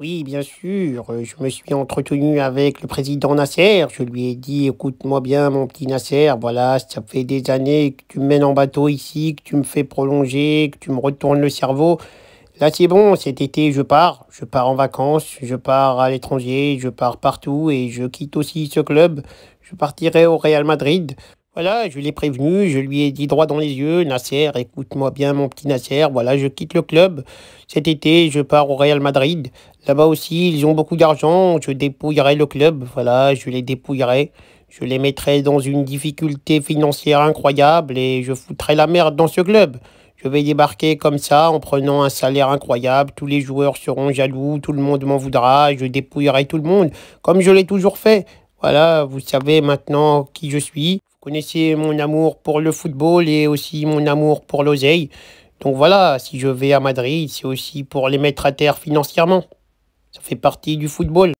Oui, bien sûr. Euh, je me suis entretenu avec le président Nasser. Je lui ai dit, écoute-moi bien, mon petit Nasser. Voilà, ça fait des années que tu me mènes en bateau ici, que tu me fais prolonger, que tu me retournes le cerveau. Là, c'est bon. Cet été, je pars. Je pars en vacances. Je pars à l'étranger. Je pars partout et je quitte aussi ce club. Je partirai au Real Madrid. Voilà, je l'ai prévenu, je lui ai dit droit dans les yeux, Nasser, écoute-moi bien mon petit Nasser, voilà, je quitte le club. Cet été, je pars au Real Madrid. Là-bas aussi, ils ont beaucoup d'argent, je dépouillerai le club, voilà, je les dépouillerai. Je les mettrai dans une difficulté financière incroyable et je foutrai la merde dans ce club. Je vais débarquer comme ça en prenant un salaire incroyable, tous les joueurs seront jaloux, tout le monde m'en voudra, je dépouillerai tout le monde, comme je l'ai toujours fait. Voilà, vous savez maintenant qui je suis connaissez mon amour pour le football et aussi mon amour pour l'oseille. Donc voilà, si je vais à Madrid, c'est aussi pour les mettre à terre financièrement. Ça fait partie du football.